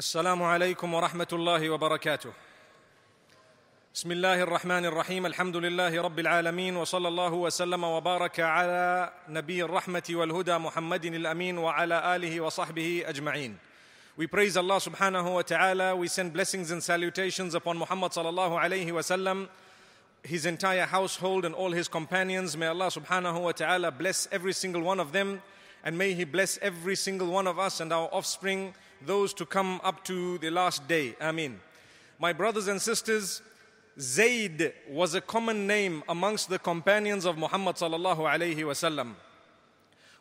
السلام عليكم ورحمه الله وبركاته بسم الله الرحمن الرحيم الحمد لله رب العالمين وصلى الله وسلم وبارك على نبي الرحمه والهدى محمد الامين وعلى اله وصحبه اجمعين We praise Allah subhanahu wa ta'ala. We send blessings and salutations upon Muhammad sallallahu alayhi wa sallam, his entire household and all his companions. May Allah subhanahu wa ta'ala bless every single one of them and may He bless every single one of us and our offspring those to come up to the last day. Amin. My brothers and sisters, Zayd was a common name amongst the companions of Muhammad sallallahu alayhi wasallam.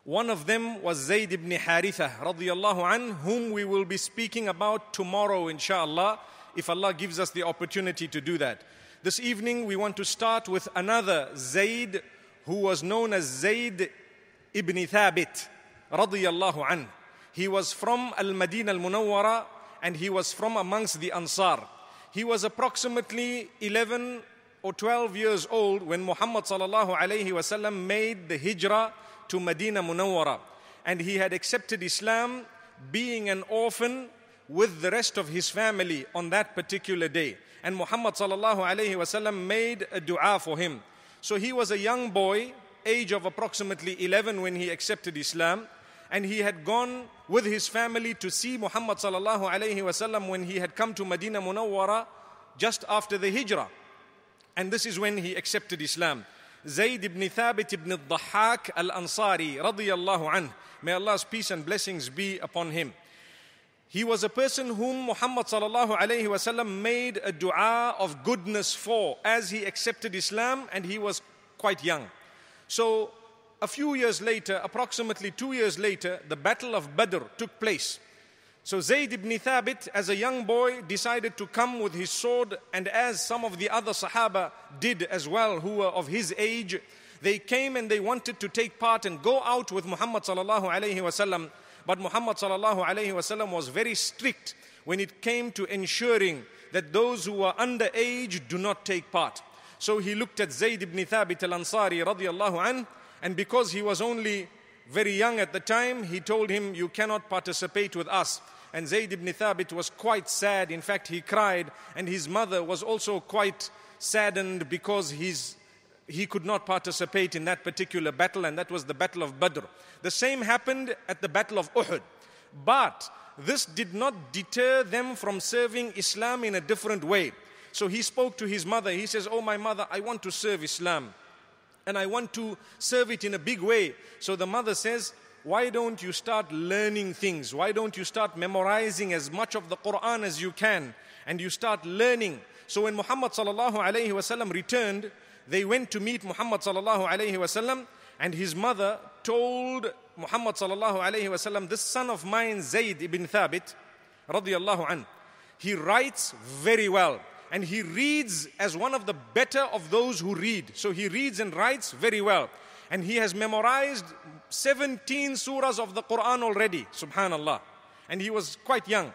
One of them was Zayd ibn Haritha radiyallahu an, whom we will be speaking about tomorrow inshallah, if Allah gives us the opportunity to do that. This evening we want to start with another Zayd who was known as Zayd ibn Thabit radiyallahu anhu. He was from Al Madinah Al Munawwara and he was from amongst the Ansar. He was approximately 11 or 12 years old when Muhammad alayhi wasallam made the hijrah to Medina Munawwara and he had accepted Islam being an orphan with the rest of his family on that particular day and Muhammad alayhi wasallam made a dua for him so he was a young boy age of approximately 11 when he accepted Islam and he had gone with his family to see Muhammad sallallahu alayhi wasallam when he had come to Medina Munawwara just after the Hijrah. And this is when he accepted Islam. Zayd ibn Thabit ibn Dhahak al-Ansari radiyallahu anhu. May Allah's peace and blessings be upon him. He was a person whom Muhammad sallallahu alayhi wasallam made a dua of goodness for as he accepted Islam and he was quite young. So a few years later, approximately two years later, the Battle of Badr took place. So Zayd ibn Thabit, as a young boy, decided to come with his sword, and as some of the other Sahaba did as well, who were of his age, they came and they wanted to take part and go out with Muhammad sallallahu alayhi wasallam. But Muhammad sallallahu alayhi wasallam was very strict when it came to ensuring that those who under underage do not take part. So he looked at Zayd ibn Thabit al-Ansari radiyallahu anhu and because he was only very young at the time, he told him, You cannot participate with us. And Zayd ibn Thabit was quite sad. In fact, he cried, and his mother was also quite saddened because he could not participate in that particular battle, and that was the Battle of Badr. The same happened at the Battle of Uhud. But this did not deter them from serving Islam in a different way. So he spoke to his mother. He says, Oh, my mother, I want to serve Islam and I want to serve it in a big way. So the mother says, why don't you start learning things? Why don't you start memorizing as much of the Quran as you can? And you start learning. So when Muhammad alayhi wasallam returned, they went to meet Muhammad alayhi wasallam, and his mother told Muhammad alayhi wasallam, this son of mine, Zayd ibn Thabit, radiallahu he writes very well and he reads as one of the better of those who read. So he reads and writes very well. And he has memorized 17 surahs of the Quran already, subhanallah. And he was quite young.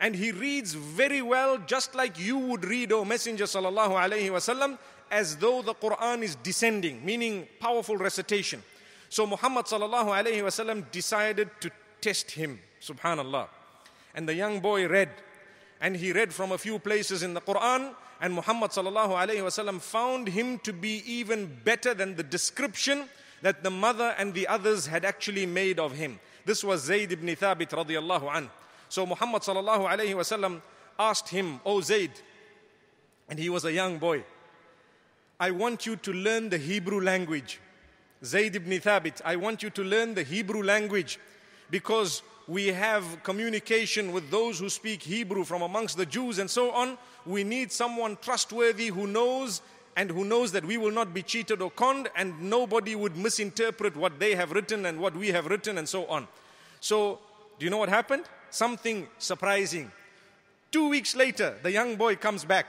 And he reads very well, just like you would read, O Messenger sallallahu alayhi wasallam, as though the Quran is descending, meaning powerful recitation. So Muhammad sallallahu alayhi wasallam decided to test him, subhanallah. And the young boy read and he read from a few places in the Quran. And Muhammad وسلم, found him to be even better than the description that the mother and the others had actually made of him. This was Zayd ibn Thabit So Muhammad وسلم, asked him, O oh Zayd, and he was a young boy, I want you to learn the Hebrew language. Zayd ibn Thabit, I want you to learn the Hebrew language because we have communication with those who speak Hebrew from amongst the Jews and so on. We need someone trustworthy who knows and who knows that we will not be cheated or conned and nobody would misinterpret what they have written and what we have written and so on. So, do you know what happened? Something surprising. Two weeks later, the young boy comes back.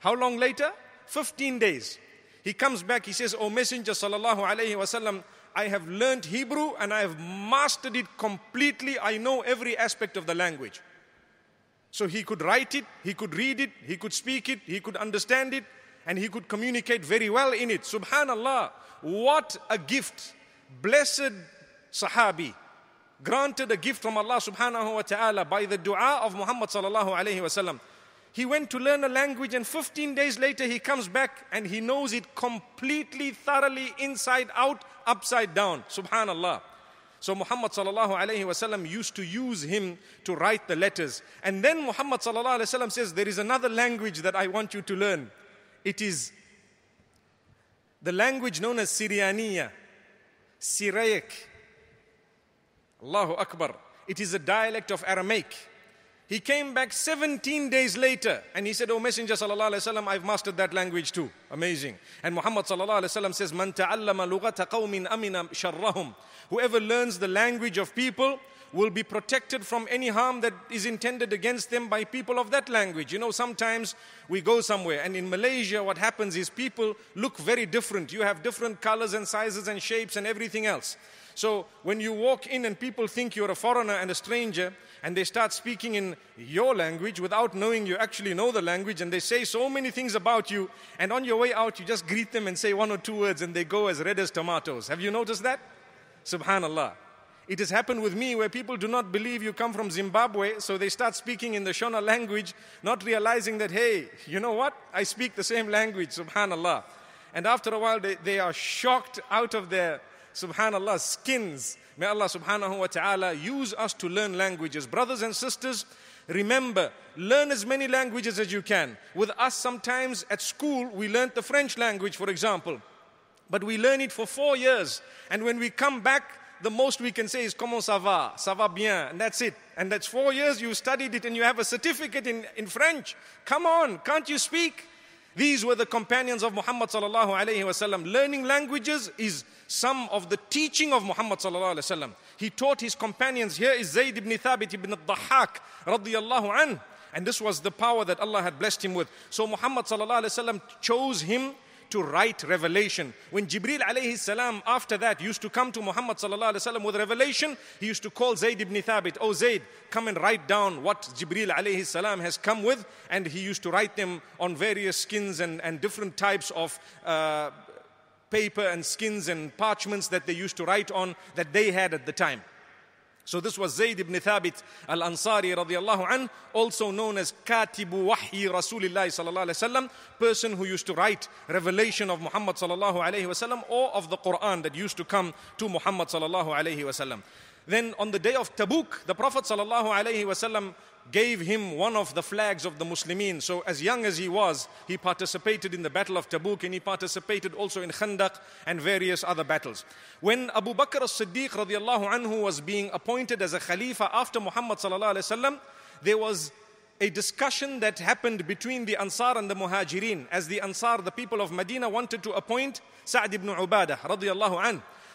How long later? 15 days. He comes back, he says, O Messenger sallallahu alayhi wasallam, I have learned Hebrew and I have mastered it completely. I know every aspect of the language. So he could write it, he could read it, he could speak it, he could understand it, and he could communicate very well in it. Subhanallah, what a gift. Blessed Sahabi, granted a gift from Allah subhanahu wa ta'ala by the dua of Muhammad sallallahu alayhi wa sallam. He went to learn a language, and 15 days later, he comes back and he knows it completely, thoroughly, inside out, upside down. Subhanallah. So Muhammad sallallahu alayhi wasallam used to use him to write the letters. And then Muhammad sallallahu alayhi wasallam says, There is another language that I want you to learn. It is the language known as Syriania, Syriac. Allahu Akbar. It is a dialect of Aramaic. He came back 17 days later and he said, "O oh, Messenger sallallahu I've mastered that language too. Amazing. And Muhammad sallallahu says, "Man amina sharrahum." Whoever learns the language of people will be protected from any harm that is intended against them by people of that language. You know, sometimes we go somewhere, and in Malaysia, what happens is people look very different. You have different colors and sizes and shapes and everything else. So when you walk in and people think you're a foreigner and a stranger, and they start speaking in your language without knowing you actually know the language, and they say so many things about you, and on your way out, you just greet them and say one or two words, and they go as red as tomatoes. Have you noticed that? Subhanallah. It has happened with me where people do not believe you come from Zimbabwe, so they start speaking in the Shona language, not realizing that, hey, you know what? I speak the same language, subhanallah. And after a while, they, they are shocked out of their subhanallah, skins. May Allah subhanahu wa ta'ala use us to learn languages. Brothers and sisters, remember, learn as many languages as you can. With us, sometimes at school, we learnt the French language, for example, but we learn it for four years. And when we come back, the most we can say is comment ça va, ça va bien, and that's it. And that's four years you studied it and you have a certificate in, in French. Come on, can't you speak? These were the companions of Muhammad sallallahu alaihi wasallam. Learning languages is some of the teaching of Muhammad sallallahu alaihi wasallam. He taught his companions. Here is Zayd ibn Thabit ibn al-Dahhak radiyallahu anhu. And this was the power that Allah had blessed him with. So Muhammad sallallahu alaihi wasallam chose him to write revelation. When Jibril alayhi salam after that used to come to Muhammad sallallahu alayhi wasallam with revelation, he used to call Zayd ibn Thabit, Oh Zayd, come and write down what Jibril alayhi salam has come with. And he used to write them on various skins and, and different types of uh, paper and skins and parchments that they used to write on that they had at the time. So this was Zayd ibn Thabit al-Ansari radiallahu an, also known as Katibu Wahyi Rasulullah sallallahu alayhi wasallam, person who used to write revelation of Muhammad sallallahu alayhi wasallam or of the Quran that used to come to Muhammad sallallahu alayhi wasallam. Then on the day of Tabuk, the Prophet sallallahu alayhi wasallam gave him one of the flags of the Muslimin. So as young as he was, he participated in the Battle of Tabuk and he participated also in Khandaq and various other battles. When Abu Bakr as-Siddiq was being appointed as a Khalifa after Muhammad there was a discussion that happened between the Ansar and the Muhajirin as the Ansar, the people of Medina, wanted to appoint Sa'd ibn Ubadah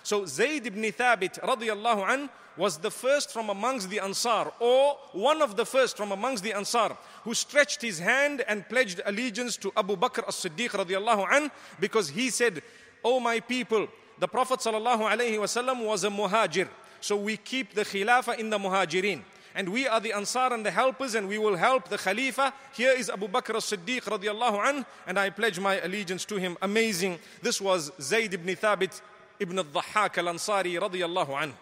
so Zayd ibn Thabit radiallahu an was the first from amongst the Ansar, or one of the first from amongst the Ansar, who stretched his hand and pledged allegiance to Abu Bakr as-Siddiq radiallahu an because he said, "O oh my people, the Prophet sallallahu alaihi wasallam was a muhajir, so we keep the khilafah in the muhajirin." and we are the Ansar and the helpers, and we will help the Khalifa. Here is Abu Bakr as Siddiq and I pledge my allegiance to him. Amazing. This was Zayd ibn Thabit ibn al-Dhahhak al-Ansari radiyallahu anhu.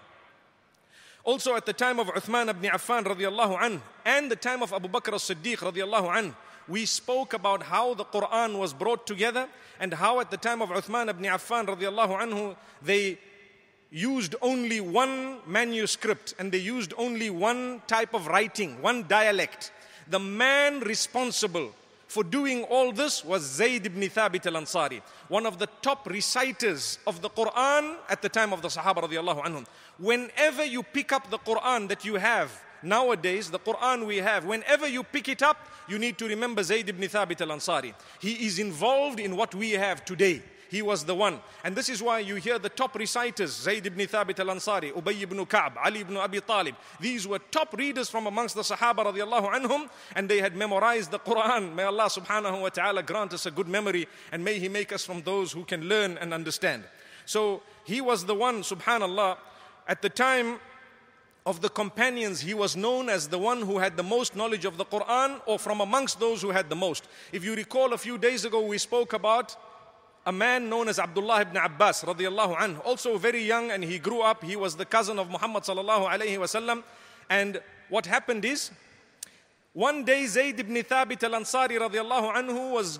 Also at the time of Uthman ibn Affan radiyallahu anhu and the time of Abu Bakr as-Siddiq radiyallahu anhu, we spoke about how the Quran was brought together and how at the time of Uthman ibn Affan radiyallahu anhu, they used only one manuscript and they used only one type of writing, one dialect. The man responsible for doing all this was Zayd ibn Thabit al Ansari, one of the top reciters of the Quran at the time of the Sahaba. Anhum. Whenever you pick up the Quran that you have, nowadays, the Quran we have, whenever you pick it up, you need to remember Zayd ibn Thabit al Ansari. He is involved in what we have today he was the one. And this is why you hear the top reciters, Zayd ibn Thabit al-Ansari, Ubay ibn Ka'b, Ali ibn Abi Talib. These were top readers from amongst the Sahaba radiallahu anhum, and they had memorized the Quran. May Allah subhanahu wa ta'ala grant us a good memory, and may He make us from those who can learn and understand. So he was the one, subhanallah, at the time of the companions, he was known as the one who had the most knowledge of the Quran or from amongst those who had the most. If you recall, a few days ago we spoke about a man known as Abdullah ibn Abbas radiallahu anhu, also very young and he grew up. He was the cousin of Muhammad sallallahu alayhi wasallam. And what happened is, one day Zayd ibn Thabit al-Ansari radiallahu anhu was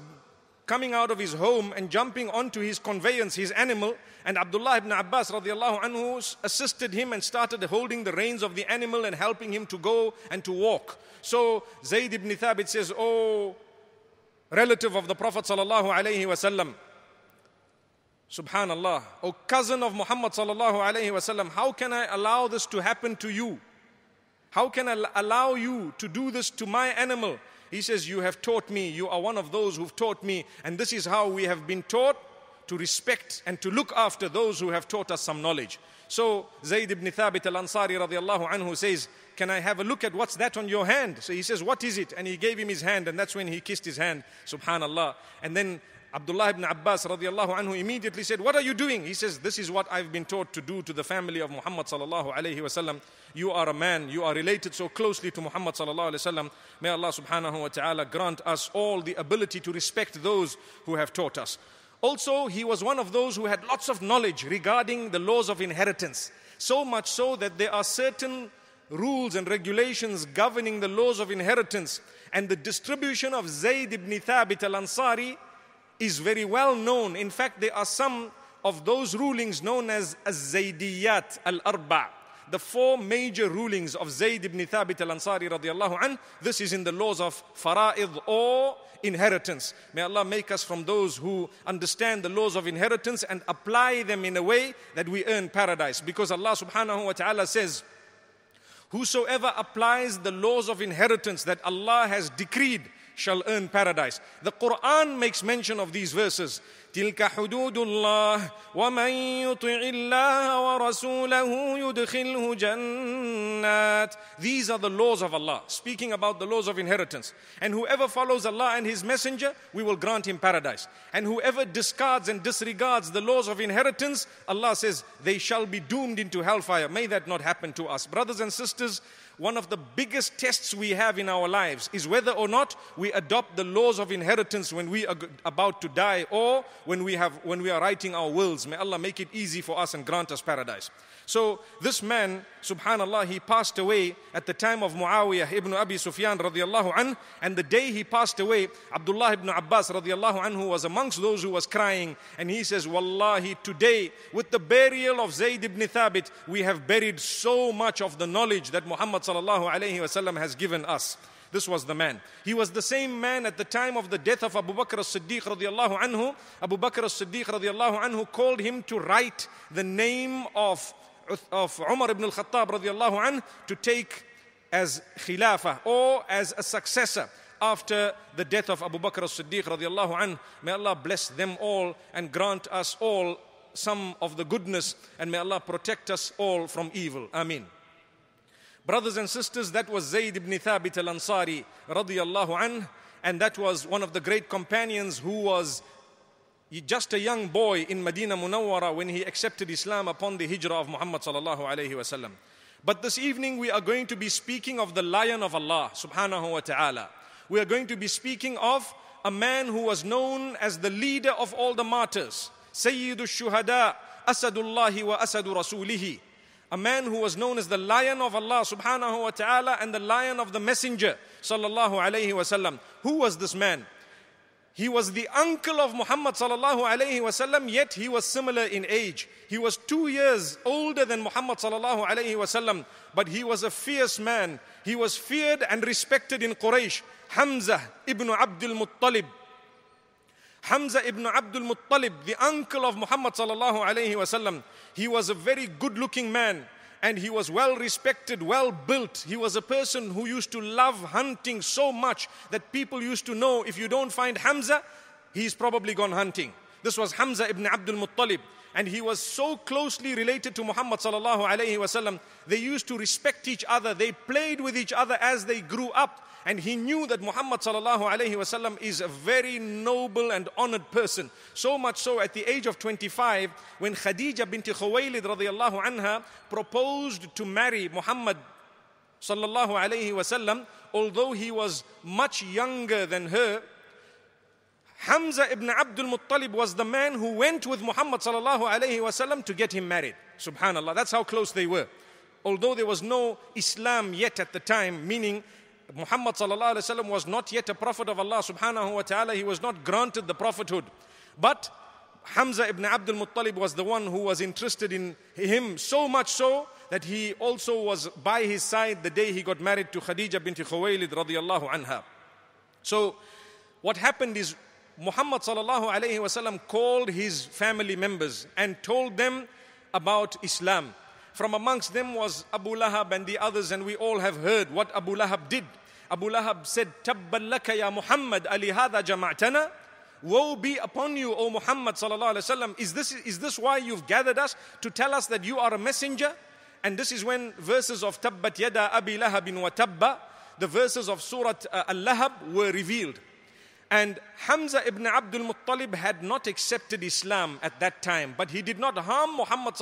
coming out of his home and jumping onto his conveyance, his animal, and Abdullah ibn Abbas radiallahu anhu assisted him and started holding the reins of the animal and helping him to go and to walk. So Zayd ibn Thabit says, Oh, relative of the Prophet sallallahu alayhi wasallam, Subhanallah, O cousin of Muhammad sallallahu alayhi wasallam, how can I allow this to happen to you? How can I allow you to do this to my animal? He says, You have taught me, you are one of those who've taught me, and this is how we have been taught to respect and to look after those who have taught us some knowledge. So Zayd ibn Thabit al Ansari radiallahu anhu says, Can I have a look at what's that on your hand? So he says, What is it? And he gave him his hand, and that's when he kissed his hand, subhanallah. And then Abdullah ibn Abbas radiallahu anhu immediately said, What are you doing? He says, This is what I've been taught to do to the family of Muhammad sallallahu alayhi wasallam. You are a man, you are related so closely to Muhammad sallallahu alayhi wasallam. May Allah subhanahu wa ta'ala grant us all the ability to respect those who have taught us. Also, he was one of those who had lots of knowledge regarding the laws of inheritance. So much so that there are certain rules and regulations governing the laws of inheritance and the distribution of Zayd ibn Thabit al Ansari is very well known. In fact, there are some of those rulings known as Zaydiyat al Arba, the four major rulings of Zayd ibn Thabit al Ansari radiallahu an. This is in the laws of fara'id or inheritance. May Allah make us from those who understand the laws of inheritance and apply them in a way that we earn paradise. Because Allah subhanahu wa ta'ala says, Whosoever applies the laws of inheritance that Allah has decreed shall earn paradise. The Quran makes mention of these verses. تلك حدود الله ومن يطع الله ورسوله يدخله جنات These are the laws of Allah speaking about the laws of inheritance and whoever follows Allah and his messenger we will grant him paradise and whoever discards and disregards the laws of inheritance Allah says they shall be doomed into hellfire may that not happen to us brothers and sisters one of the biggest tests we have in our lives is whether or not we adopt the laws of inheritance when we are about to die or when we, have, when we are writing our wills. May Allah make it easy for us and grant us paradise. So this man, subhanallah, he passed away at the time of Muawiyah ibn Abi Sufyan radiallahu anh. And the day he passed away, Abdullah ibn Abbas radiallahu anhu was amongst those who was crying. And he says, Wallahi, today with the burial of Zayd ibn Thabit, we have buried so much of the knowledge that Muhammad sallallahu alayhi wasallam has given us. This was the man. He was the same man at the time of the death of Abu Bakr as-Siddiq radiallahu anhu. Abu Bakr as-Siddiq radiallahu anhu called him to write the name of, of Umar ibn al-Khattab radiallahu anhu to take as khilafah or as a successor after the death of Abu Bakr as-Siddiq radiallahu anhu. May Allah bless them all and grant us all some of the goodness and may Allah protect us all from evil. Amin. Brothers and sisters, that was Zayd ibn Thabit al Ansari radiallahu anh, and that was one of the great companions who was just a young boy in Medina Munawwara when he accepted Islam upon the hijrah of Muhammad sallallahu alayhi wasallam. But this evening we are going to be speaking of the lion of Allah subhanahu wa ta'ala. We are going to be speaking of a man who was known as the leader of all the martyrs, Sayyidu Shuhada, Asadullahi wa Asadu Rasulihi a man who was known as the lion of Allah subhanahu wa ta'ala and the lion of the messenger sallallahu alayhi wasallam. Who was this man? He was the uncle of Muhammad sallallahu alayhi wasallam, yet he was similar in age. He was two years older than Muhammad sallallahu alayhi wasallam, but he was a fierce man. He was feared and respected in Quraysh. Hamza ibn Abdul Muttalib Hamza ibn Abdul Muttalib, the uncle of Muhammad sallallahu alayhi wasallam, he was a very good-looking man and he was well respected, well built. He was a person who used to love hunting so much that people used to know if you don't find Hamza, he's probably gone hunting. This was Hamza ibn Abdul Muttalib and he was so closely related to Muhammad sallallahu alaihi wasallam. They used to respect each other. They played with each other as they grew up. And he knew that Muhammad sallallahu alaihi wasallam is a very noble and honored person. So much so, at the age of 25, when Khadija bint Khuwaylid radiallahu anha proposed to marry Muhammad sallallahu alaihi wasallam, although he was much younger than her, Hamza ibn Abdul Muttalib was the man who went with Muhammad sallallahu alayhi wasallam to get him married. Subhanallah, that's how close they were. Although there was no Islam yet at the time, meaning Muhammad sallallahu alayhi wasallam was not yet a prophet of Allah subhanahu wa ta'ala, he was not granted the prophethood. But Hamza ibn Abdul Muttalib was the one who was interested in him so much so that he also was by his side the day he got married to Khadija bint Khuwaylid radiyallahu anha. So what happened is Muhammad sallallahu alayhi wasallam called his family members and told them about Islam. From amongst them was Abu Lahab and the others, and we all have heard what Abu Lahab did. Abu Lahab said, "Tabbalaka ya Muhammad, alihada jama'tana. Woe be upon you, O Muhammad sallallahu alaihi wasallam. Is this, is this why you've gathered us to tell us that you are a messenger? And this is when verses of Tabbat yada abi lahabin wa tabba, the verses of Surah uh, Al-Lahab were revealed. And Hamza ibn Abdul Muttalib had not accepted Islam at that time, but he did not harm Muhammad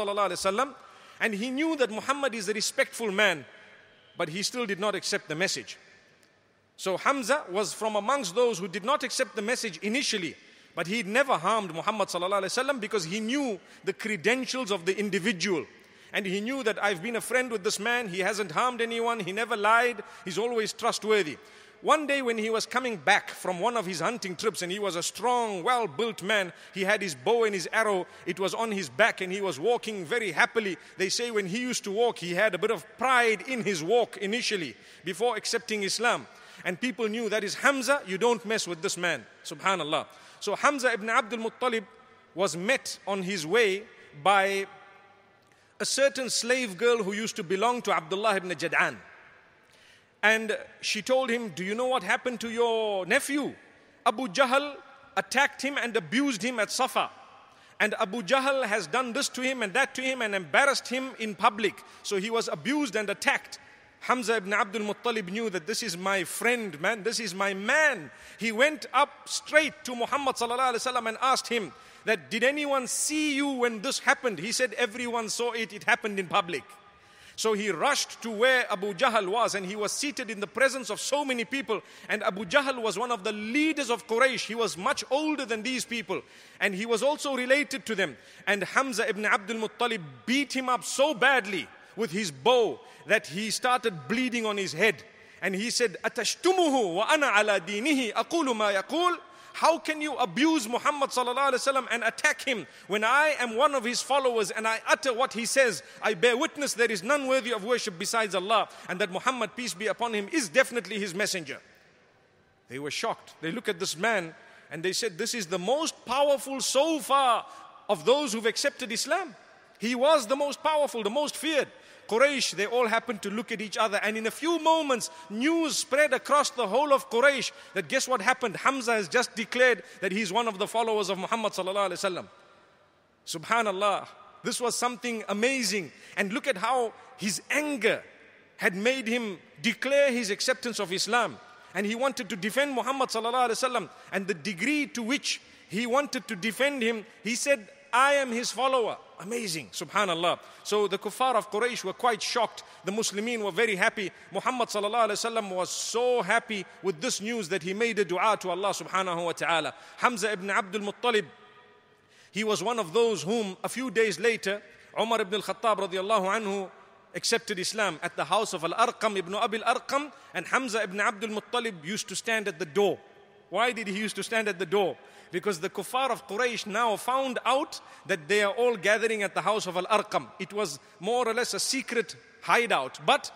and he knew that Muhammad is a respectful man, but he still did not accept the message. So Hamza was from amongst those who did not accept the message initially, but he never harmed Muhammad because he knew the credentials of the individual. And he knew that I've been a friend with this man, he hasn't harmed anyone, he never lied, he's always trustworthy one day when he was coming back from one of his hunting trips, and he was a strong, well built man, he had his bow and his arrow, it was on his back, and he was walking very happily. They say when he used to walk, he had a bit of pride in his walk initially before accepting Islam. And people knew that is Hamza, you don't mess with this man. Subhanallah. So Hamza ibn Abdul Muttalib was met on his way by a certain slave girl who used to belong to Abdullah ibn Jad'an. And she told him, Do you know what happened to your nephew? Abu Jahl attacked him and abused him at Safa. And Abu Jahl has done this to him and that to him and embarrassed him in public. So he was abused and attacked. Hamza ibn Abdul Muttalib knew that this is my friend, man, this is my man. He went up straight to Muhammad and asked him that did anyone see you when this happened? He said, Everyone saw it, it happened in public. So he rushed to where Abu Jahl was and he was seated in the presence of so many people. And Abu Jahl was one of the leaders of Quraysh. He was much older than these people and he was also related to them. And Hamza ibn Abdul Muttalib beat him up so badly with his bow that he started bleeding on his head. And he said, أَتَشْتُمُهُ وَأَنَا عَلَى دِينِهِ أَقُولُ مَا يَقُولُ how can you abuse Muhammad and attack him when I am one of his followers and I utter what he says? I bear witness there is none worthy of worship besides Allah and that Muhammad, peace be upon him, is definitely his messenger. They were shocked. They look at this man and they said, This is the most powerful so far of those who've accepted Islam. He was the most powerful, the most feared. Quraysh, they all happened to look at each other. And in a few moments, news spread across the whole of Quraysh that guess what happened? Hamza has just declared that he's one of the followers of Muhammad. Subhanallah. This was something amazing. And look at how his anger had made him declare his acceptance of Islam. And he wanted to defend Muhammad. And the degree to which he wanted to defend him, he said, I am his follower. Amazing, subhanAllah. So the kuffar of Quraysh were quite shocked. The Muslimin were very happy. Muhammad وسلم, was so happy with this news that he made a dua to Allah subhanahu wa ta'ala. Hamza ibn Abdul Muttalib, he was one of those whom a few days later, Umar ibn al-Khattab radiallahu anhu accepted Islam at the house of Al-Arqam ibn Abi Al-Arqam and Hamza ibn Abdul Muttalib used to stand at the door. Why did he used to stand at the door? because the kuffar of Quraysh now found out that they are all gathering at the house of Al Arqam. It was more or less a secret hideout, but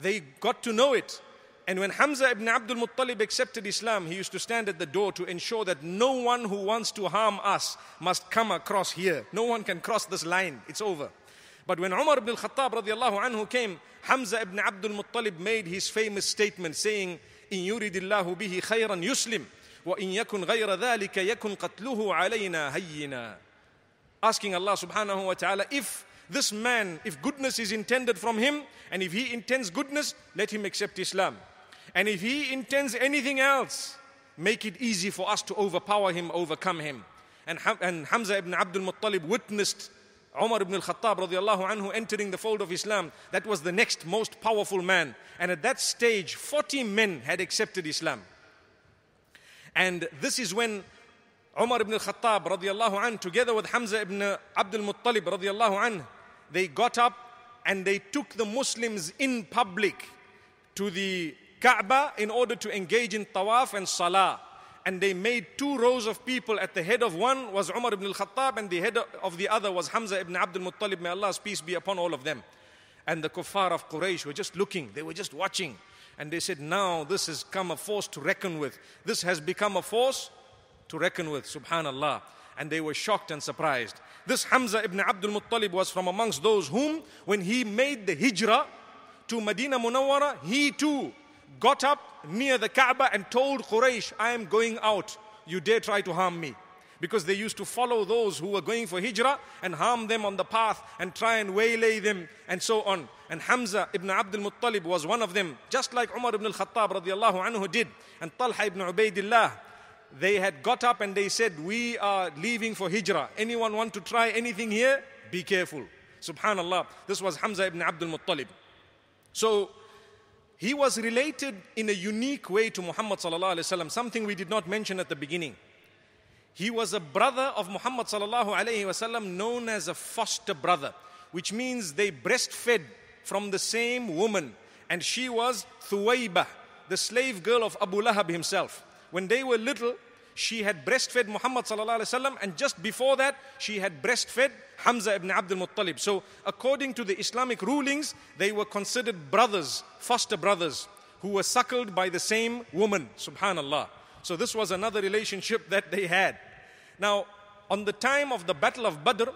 they got to know it. And when Hamza ibn Abdul Muttalib accepted Islam, he used to stand at the door to ensure that no one who wants to harm us must come across here. No one can cross this line, it's over. But when Umar ibn al-Khattab radiallahu anhu came, Hamza ibn Abdul Muttalib made his famous statement saying, إن يريد الله به خيرا يسلم وإن يكن غير ذلك يكن قتله علينا هينا asking Allah subhanahu wa ta'ala if this man if goodness is intended from him and if he intends goodness let him accept Islam and if he intends anything else make it easy for us to overpower him overcome him and, and Hamza ibn Abdul Muttalib witnessed Umar ibn al-Khattab radiallahu anhu entering the fold of Islam, that was the next most powerful man. And at that stage, 40 men had accepted Islam. And this is when Umar ibn al-Khattab radiallahu anh, together with Hamza ibn Abdul Muttalib radiallahu anh, they got up and they took the Muslims in public to the Kaaba in order to engage in tawaf and salah. And they made two rows of people. At the head of one was Umar ibn al-Khattab and the head of the other was Hamza ibn Abdul Muttalib. May Allah's peace be upon all of them. And the kuffar of Quraysh were just looking. They were just watching. And they said, now this has come a force to reckon with. This has become a force to reckon with, subhanallah. And they were shocked and surprised. This Hamza ibn Abdul Muttalib was from amongst those whom, when he made the hijrah to Medina Munawwara, he too got up near the Kaaba and told Quraysh, I am going out. You dare try to harm me because they used to follow those who were going for hijrah and harm them on the path and try and waylay them and so on and Hamza ibn Abdul Muttalib was one of them, just like Umar ibn al-Khattab radiallahu anhu did, and Talha ibn Ubaidillah. They had got up and they said, we are leaving for Hijrah. Anyone want to try anything here? Be careful. Subhanallah. This was Hamza ibn Abdul Muttalib. So he was related in a unique way to Muhammad something we did not mention at the beginning. He was a brother of Muhammad known as a foster brother, which means they breastfed from the same woman, and she was Thuwaybah, the slave girl of Abu Lahab himself. When they were little, she had breastfed Muhammad وسلم, and just before that, she had breastfed Hamza ibn Abdul Muttalib. So, according to the Islamic rulings, they were considered brothers, foster brothers, who were suckled by the same woman, subhanallah. So, this was another relationship that they had. Now, on the time of the Battle of Badr,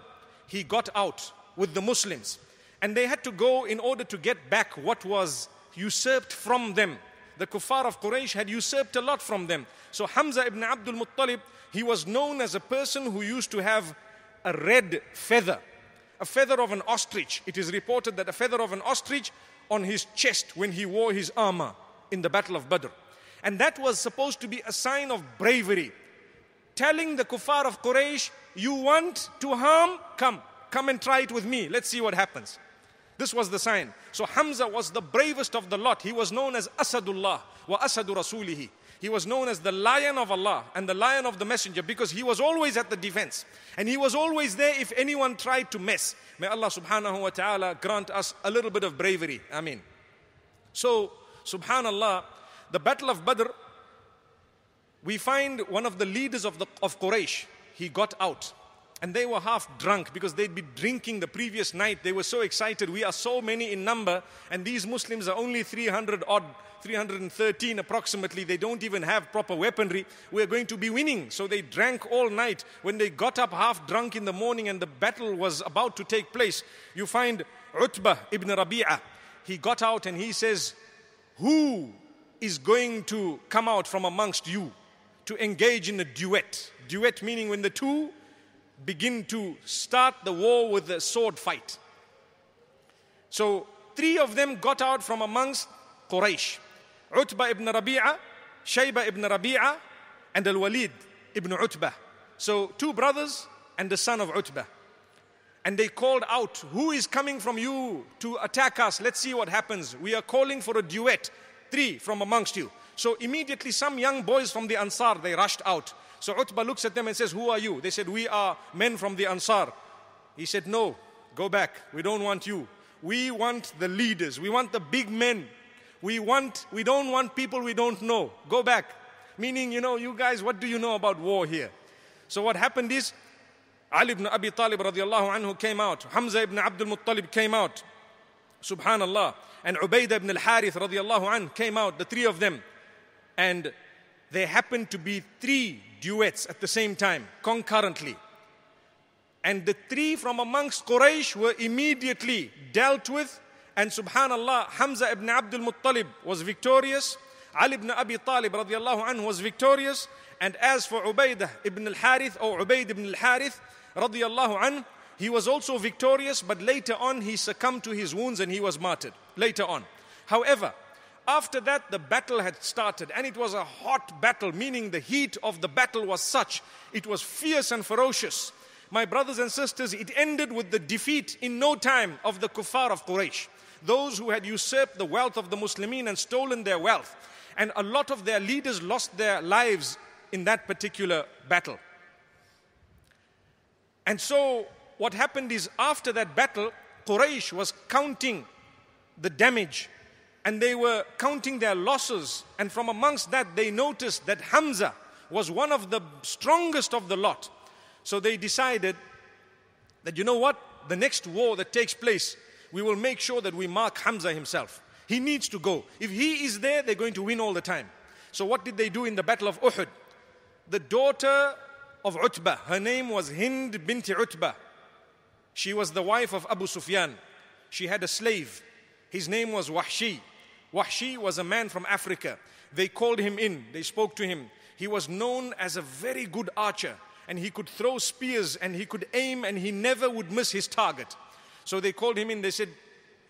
he got out with the Muslims and they had to go in order to get back what was usurped from them. The kuffar of Quraysh had usurped a lot from them. So Hamza ibn Abdul Muttalib, he was known as a person who used to have a red feather, a feather of an ostrich. It is reported that a feather of an ostrich on his chest when he wore his armor in the Battle of Badr. And that was supposed to be a sign of bravery. Telling the kuffar of Quraysh, you want to harm? Come, come and try it with me. Let's see what happens. This was the sign. So Hamza was the bravest of the lot. He was known as Asadullah wa Asadu Rasulihi. He was known as the lion of Allah and the lion of the messenger because he was always at the defense. And he was always there if anyone tried to mess. May Allah subhanahu wa ta'ala grant us a little bit of bravery. Ameen. So, subhanallah, the battle of Badr, we find one of the leaders of, the, of Quraysh, he got out and they were half drunk because they'd been drinking the previous night. They were so excited. We are so many in number, and these Muslims are only 300 odd, 313 approximately. They don't even have proper weaponry. We're going to be winning. So they drank all night. When they got up half drunk in the morning and the battle was about to take place, you find Utbah ibn Rabia. He got out and he says, Who is going to come out from amongst you to engage in a duet? Duet meaning when the two begin to start the war with the sword fight. So three of them got out from amongst Quraysh. Utbah ibn Rabi'ah, Shayba ibn Rabi'ah, and Al-Walid ibn Utbah. So two brothers and the son of Utbah. And they called out, Who is coming from you to attack us? Let's see what happens. We are calling for a duet. Three from amongst you. So immediately some young boys from the Ansar, they rushed out. So Utbah looks at them and says, Who are you? They said, We are men from the Ansar. He said, No, go back. We don't want you. We want the leaders. We want the big men. We want we don't want people we don't know. Go back. Meaning, you know, you guys, what do you know about war here? So what happened is Ali ibn Abi Talib radiallahu anhu came out, Hamza ibn Abdul Muttalib came out, subhanallah, and Ubaidah ibn al-Harith radiallahu anhu came out, the three of them. And there happened to be three duets at the same time, concurrently. And the three from amongst Quraysh were immediately dealt with. And subhanallah, Hamza ibn Abdul Muttalib was victorious. Ali ibn Abi Talib radiallahu anhu was victorious. And as for Ubaidah ibn al-Harith or Ubaid ibn al-Harith radiallahu anhu, he was also victorious, but later on he succumbed to his wounds and he was martyred. Later on. However, after that, the battle had started, and it was a hot battle, meaning the heat of the battle was such, it was fierce and ferocious. My brothers and sisters, it ended with the defeat in no time of the kuffar of Quraysh, those who had usurped the wealth of the Muslimin and stolen their wealth. And a lot of their leaders lost their lives in that particular battle. And so, what happened is after that battle, Quraysh was counting the damage and they were counting their losses. And from amongst that, they noticed that Hamza was one of the strongest of the lot. So they decided that, you know what, the next war that takes place, we will make sure that we mark Hamza himself. He needs to go. If he is there, they're going to win all the time. So, what did they do in the Battle of Uhud? The daughter of Utbah, her name was Hind binti Utbah. She was the wife of Abu Sufyan. She had a slave. His name was Wahshi. Wahshi was a man from Africa. They called him in, they spoke to him. He was known as a very good archer, and he could throw spears and he could aim and he never would miss his target. So they called him in, they said,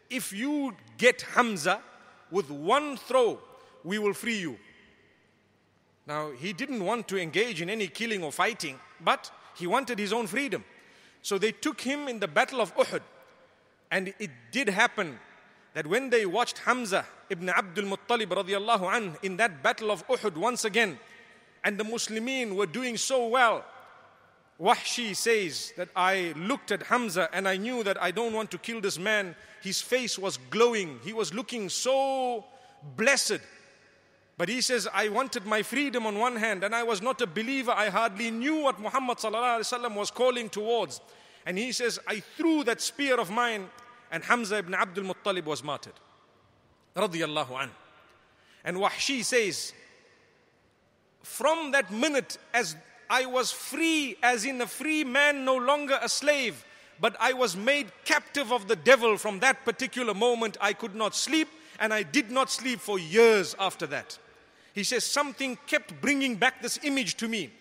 If you get Hamza with one throw, we will free you. Now, he didn't want to engage in any killing or fighting, but he wanted his own freedom. So they took him in the Battle of Uhud. And it did happen that when they watched Hamza ibn Abdul Muttalib radiallahu anh in that battle of Uhud once again. And the Muslimin were doing so well. Wahshi says that I looked at Hamza and I knew that I don't want to kill this man. His face was glowing. He was looking so blessed. But he says, I wanted my freedom on one hand and I was not a believer. I hardly knew what Muhammad was calling towards. And he says, I threw that spear of mine and Hamza ibn Abdul Muttalib was martyred radiallahu And Wahshi says, From that minute, as I was free, as in a free man, no longer a slave, but I was made captive of the devil from that particular moment, I could not sleep, and I did not sleep for years after that. He says, Something kept bringing back this image to me.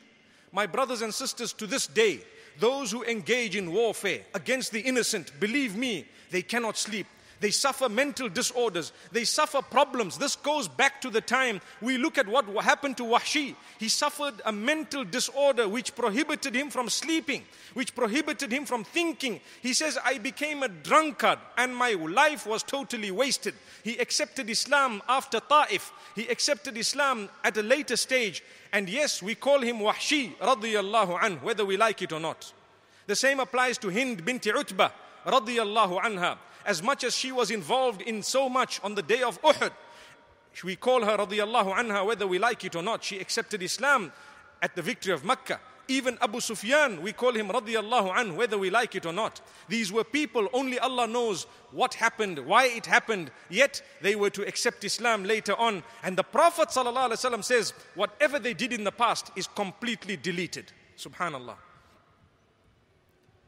My brothers and sisters, to this day, those who engage in warfare against the innocent, believe me, they cannot sleep. They suffer mental disorders. They suffer problems. This goes back to the time we look at what happened to Wahshi. He suffered a mental disorder which prohibited him from sleeping, which prohibited him from thinking. He says, I became a drunkard and my life was totally wasted. He accepted Islam after Ta'if. He accepted Islam at a later stage. And yes, we call him Wahshi radiyallahu anhu, whether we like it or not. The same applies to Hind binti Utbah radiyallahu anha as much as she was involved in so much on the day of Uhud. We call her radiallahu anha, whether we like it or not. She accepted Islam at the victory of Makkah. Even Abu Sufyan, we call him radiallahu anhu, whether we like it or not. These were people, only Allah knows what happened, why it happened, yet they were to accept Islam later on. And the Prophet ﷺ says, whatever they did in the past is completely deleted. Subhanallah.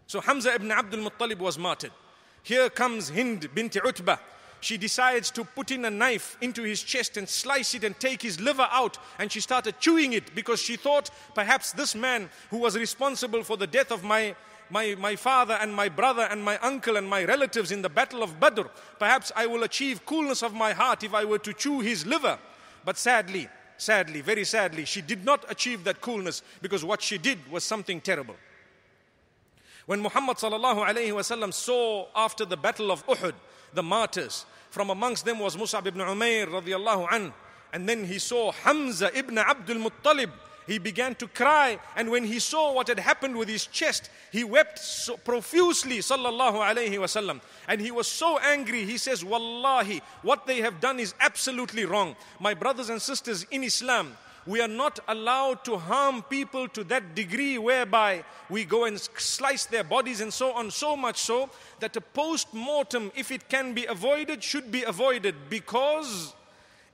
So Hamza ibn Abdul Muttalib was martyred. Here comes Hind bint Utbah. She decides to put in a knife into his chest and slice it and take his liver out. And she started chewing it because she thought perhaps this man who was responsible for the death of my my, my father and my brother and my uncle and my relatives in the battle of Badr. Perhaps I will achieve coolness of my heart if I were to chew his liver. But sadly, sadly, very sadly, she did not achieve that coolness because what she did was something terrible. When Muhammad وسلم, saw after the battle of Uhud the martyrs, from amongst them was Mus'ab ibn Umair radiallahu an, and then he saw Hamza ibn Abdul Muttalib. He began to cry, and when he saw what had happened with his chest, he wept so profusely, sallallahu alayhi wasallam. And he was so angry, he says, Wallahi, what they have done is absolutely wrong. My brothers and sisters in Islam, we are not allowed to harm people to that degree whereby we go and slice their bodies and so on, so much so that a post mortem, if it can be avoided, should be avoided because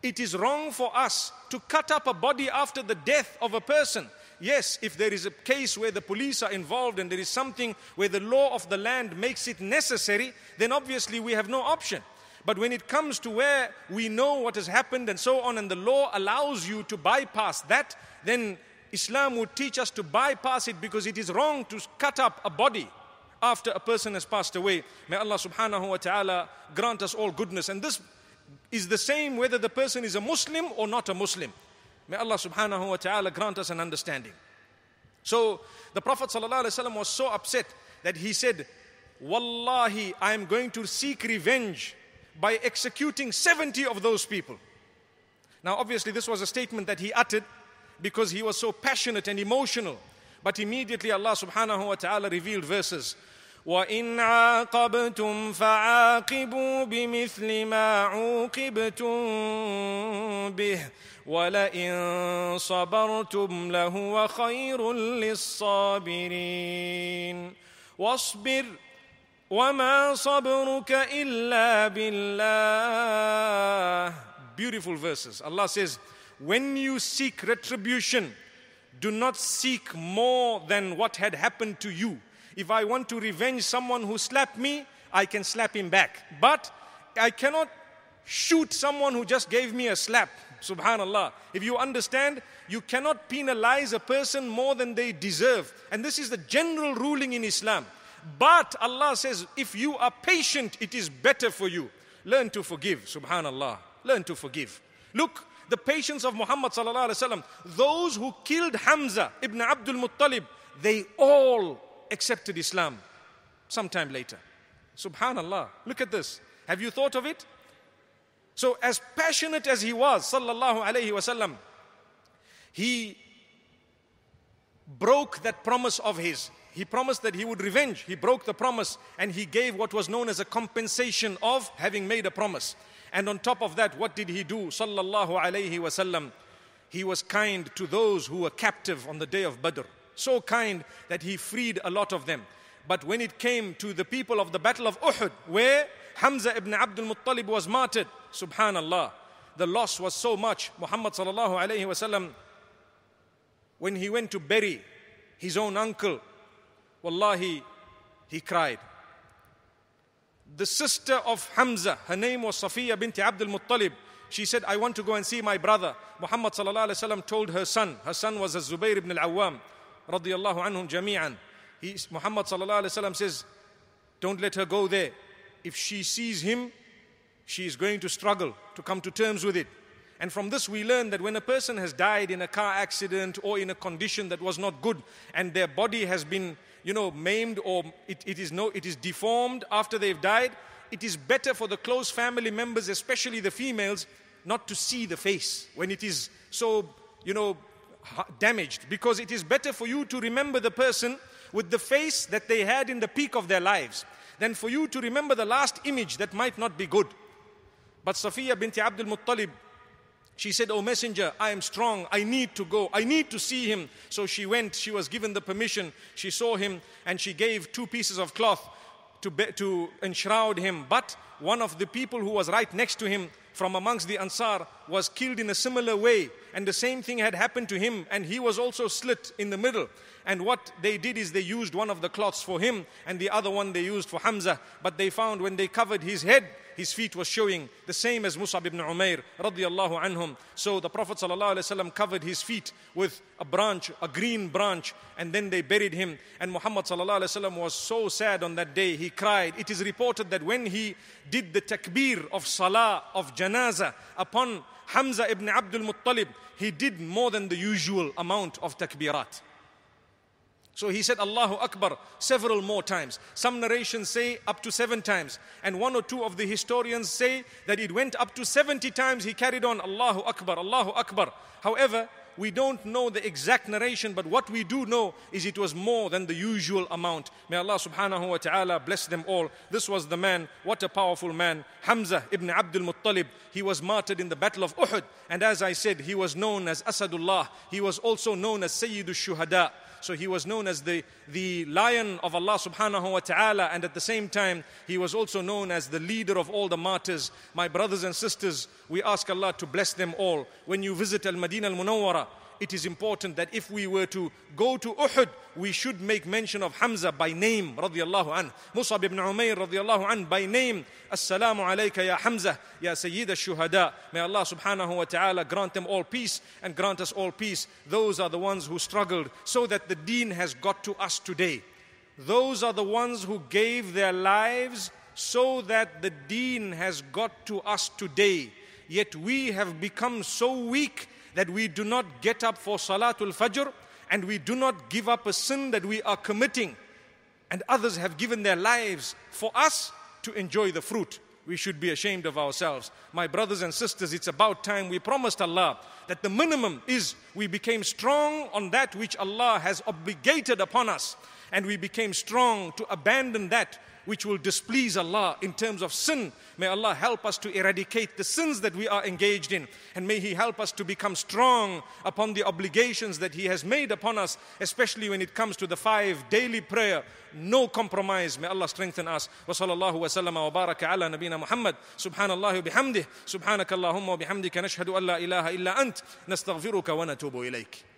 it is wrong for us to cut up a body after the death of a person. Yes, if there is a case where the police are involved and there is something where the law of the land makes it necessary, then obviously we have no option. But when it comes to where we know what has happened and so on, and the law allows you to bypass that, then Islam would teach us to bypass it because it is wrong to cut up a body after a person has passed away. May Allah subhanahu wa ta'ala grant us all goodness. And this is the same whether the person is a Muslim or not a Muslim. May Allah subhanahu wa ta'ala grant us an understanding. So the Prophet ﷺ was so upset that he said, Wallahi, I am going to seek revenge by executing 70 of those people. Now, obviously, this was a statement that he uttered because he was so passionate and emotional. But immediately Allah subhanahu wa ta'ala revealed verses. وَإِنْ عَاقَبْتُمْ فَعَاقِبُوا بِمِثْلِ مَا عُوقِبْتُمْ بِهِ وَلَئِنْ صَبَرْتُمْ لَهُوَ خَيْرٌ لِلصَّابِرِينَ وَاصْبِرْ وما صبرك إلا بالله Beautiful verses. Allah says, when you seek retribution, do not seek more than what had happened to you. If I want to revenge someone who slapped me, I can slap him back. But I cannot shoot someone who just gave me a slap. Subhanallah. If you understand, you cannot penalize a person more than they deserve. And this is the general ruling in Islam. But Allah says, if you are patient, it is better for you. Learn to forgive, subhanallah. Learn to forgive. Look, the patience of Muhammad Those who killed Hamza ibn Abdul Muttalib, they all accepted Islam sometime later. Subhanallah. Look at this. Have you thought of it? So as passionate as he was, sallallahu alaihi wasallam, he broke that promise of his he promised that he would revenge. He broke the promise and he gave what was known as a compensation of having made a promise. And on top of that, what did he do? Sallallahu alayhi wasallam. He was kind to those who were captive on the day of Badr. So kind that he freed a lot of them. But when it came to the people of the Battle of Uhud, where Hamza ibn Abdul Muttalib was martyred, subhanallah, the loss was so much. Muhammad sallallahu alayhi wasallam, when he went to bury his own uncle, Wallahi, he cried. The sister of Hamza, her name was Safiya bint Abdul Muttalib, she said, I want to go and see my brother. Muhammad وسلم, told her son, her son was Zubair ibn al Awwam, radiallahu anhum jami'an. He, Muhammad وسلم, says, Don't let her go there. If she sees him, she is going to struggle to come to terms with it. And from this, we learn that when a person has died in a car accident or in a condition that was not good, and their body has been you know, maimed or it, it, is no, it is deformed after they've died, it is better for the close family members, especially the females, not to see the face when it is so, you know, damaged. Because it is better for you to remember the person with the face that they had in the peak of their lives than for you to remember the last image that might not be good. But Safiya binti Abdul Muttalib, she said, O oh, messenger, I am strong. I need to go. I need to see him. So she went. She was given the permission. She saw him and she gave two pieces of cloth to, be, to enshroud him. But one of the people who was right next to him from amongst the Ansar was killed in a similar way. And the same thing had happened to him. And he was also slit in the middle. And what they did is they used one of the cloths for him and the other one they used for Hamza. But they found when they covered his head, his feet was showing, the same as Mus'ab ibn Umair radiallahu anhum. So the Prophet ﷺ covered his feet with a branch, a green branch, and then they buried him. And Muhammad ﷺ was so sad on that day, he cried. It is reported that when he did the takbir of salah, of janazah, upon Hamza ibn Abdul Muttalib, he did more than the usual amount of takbirat. So he said Allahu Akbar several more times. Some narrations say up to seven times. And one or two of the historians say that it went up to 70 times he carried on Allahu Akbar, Allahu Akbar. However, we don't know the exact narration, but what we do know is it was more than the usual amount. May Allah subhanahu wa ta'ala bless them all. This was the man, what a powerful man, Hamza ibn Abdul Muttalib. He was martyred in the Battle of Uhud, and as I said, he was known as Asadullah. He was also known as Sayyidul Shuhada. So he was known as the, the lion of Allah subhanahu wa ta'ala. And at the same time, he was also known as the leader of all the martyrs. My brothers and sisters, we ask Allah to bless them all. When you visit Al Madinah Al Munawwarah, it is important that if we were to go to Uhud, we should make mention of Hamza by name, radiallahu anhu. Musab ibn Umayr, radiallahu anhu, by name. Assalamu alayka ya Hamza, ya Sayyid al-Shuhada. May Allah subhanahu wa ta'ala grant them all peace and grant us all peace. Those are the ones who struggled so that the deen has got to us today. Those are the ones who gave their lives so that the deen has got to us today. Yet we have become so weak that we do not get up for Salatul Fajr and we do not give up a sin that we are committing. And others have given their lives for us to enjoy the fruit. We should be ashamed of ourselves. My brothers and sisters, it's about time we promised Allah that the minimum is we became strong on that which Allah has obligated upon us and we became strong to abandon that which will displease Allah in terms of sin. May Allah help us to eradicate the sins that we are engaged in. And may He help us to become strong upon the obligations that He has made upon us, especially when it comes to the five daily prayer. No compromise. May Allah strengthen us. wa الله وسلم وبارك على نبينا محمد سبحان الله وبحمده سبحانك اللهم وبحمدك نشهد أن لا إله إلا أنت نستغفرك ونتوب إليك